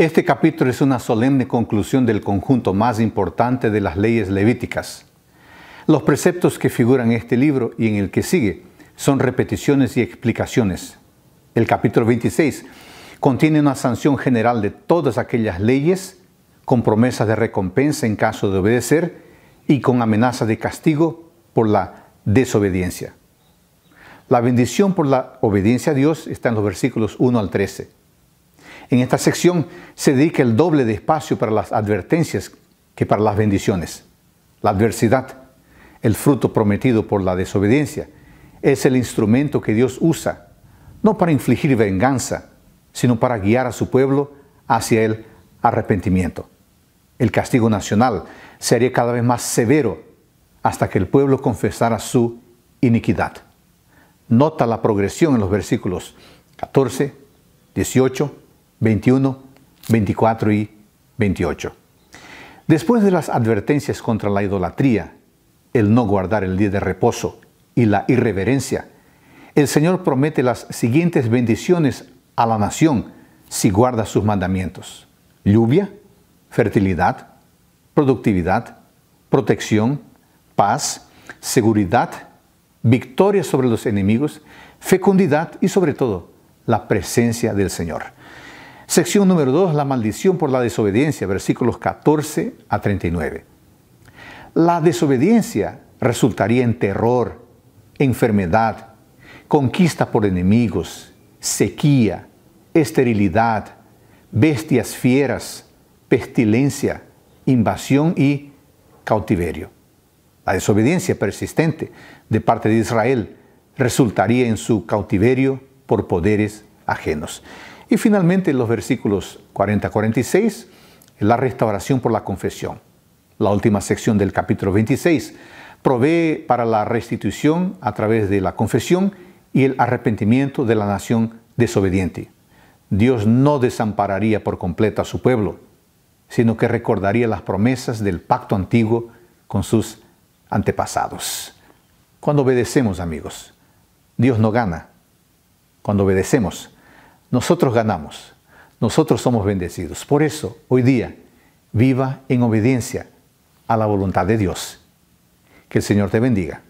Este capítulo es una solemne conclusión del conjunto más importante de las leyes levíticas. Los preceptos que figuran en este libro y en el que sigue son repeticiones y explicaciones. El capítulo 26 contiene una sanción general de todas aquellas leyes, con promesas de recompensa en caso de obedecer y con amenaza de castigo por la desobediencia. La bendición por la obediencia a Dios está en los versículos 1 al 13 en esta sección se dedica el doble de espacio para las advertencias que para las bendiciones. La adversidad, el fruto prometido por la desobediencia, es el instrumento que Dios usa, no para infligir venganza, sino para guiar a su pueblo hacia el arrepentimiento. El castigo nacional sería cada vez más severo hasta que el pueblo confesara su iniquidad. Nota la progresión en los versículos 14, 18, 21, 24 y 28. Después de las advertencias contra la idolatría, el no guardar el día de reposo y la irreverencia, el Señor promete las siguientes bendiciones a la nación si guarda sus mandamientos. Lluvia, fertilidad, productividad, protección, paz, seguridad, victoria sobre los enemigos, fecundidad y sobre todo la presencia del Señor. Sección número 2, la maldición por la desobediencia, versículos 14 a 39. La desobediencia resultaría en terror, enfermedad, conquista por enemigos, sequía, esterilidad, bestias fieras, pestilencia, invasión y cautiverio. La desobediencia persistente de parte de Israel resultaría en su cautiverio por poderes ajenos. Y finalmente los versículos 40-46, la restauración por la confesión. La última sección del capítulo 26 provee para la restitución a través de la confesión y el arrepentimiento de la nación desobediente. Dios no desampararía por completo a su pueblo, sino que recordaría las promesas del pacto antiguo con sus antepasados. Cuando obedecemos, amigos, Dios no gana. Cuando obedecemos, nosotros ganamos, nosotros somos bendecidos. Por eso, hoy día, viva en obediencia a la voluntad de Dios. Que el Señor te bendiga.